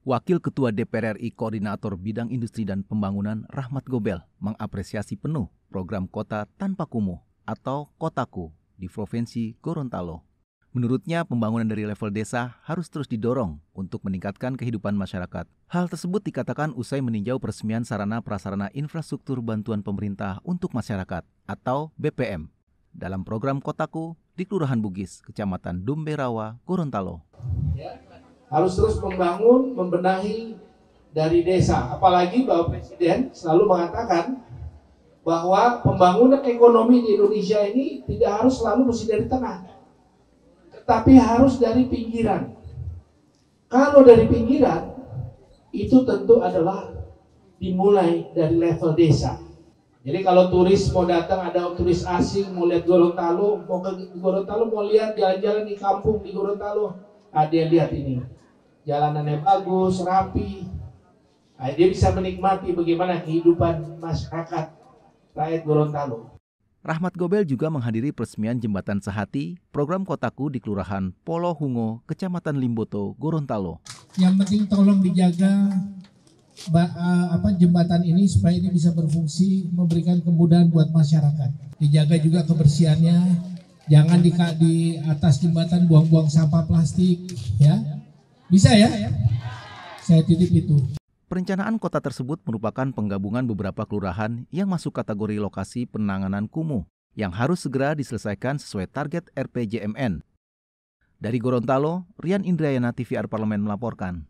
Wakil Ketua DPR RI Koordinator Bidang Industri dan Pembangunan Rahmat Gobel mengapresiasi penuh program Kota Tanpa Kumuh atau Kotaku di Provinsi Gorontalo. Menurutnya, pembangunan dari level desa harus terus didorong untuk meningkatkan kehidupan masyarakat. Hal tersebut dikatakan usai meninjau peresmian sarana prasarana infrastruktur bantuan pemerintah untuk masyarakat atau BPM dalam program Kotaku di Kelurahan Bugis, Kecamatan Dumberawa, Gorontalo harus terus membangun, membenahi dari desa. Apalagi Bapak Presiden selalu mengatakan bahwa pembangunan ekonomi di Indonesia ini tidak harus selalu mesti dari tengah, tetapi harus dari pinggiran. Kalau dari pinggiran, itu tentu adalah dimulai dari level desa. Jadi kalau turis mau datang ada turis asing mau lihat Gorontalo, mau ke Gorontalo mau lihat jalan-jalan di kampung di Gorontalo, ada nah, dia lihat ini jalanannya bagus, rapi. Nah, dia bisa menikmati bagaimana kehidupan masyarakat rakyat Gorontalo. Rahmat Gobel juga menghadiri peresmian Jembatan Sehati, program kotaku di Kelurahan Polo Hungo, Kecamatan Limboto, Gorontalo. Yang penting tolong dijaga eh, apa jembatan ini supaya ini bisa berfungsi memberikan kemudahan buat masyarakat. Dijaga juga kebersihannya, jangan di, di atas jembatan buang-buang sampah plastik, ya bisa ya? Saya titip itu. Perencanaan kota tersebut merupakan penggabungan beberapa kelurahan yang masuk kategori lokasi penanganan kumuh yang harus segera diselesaikan sesuai target RPJMN. Dari Gorontalo, Rian Indrayana TVR Parlemen melaporkan.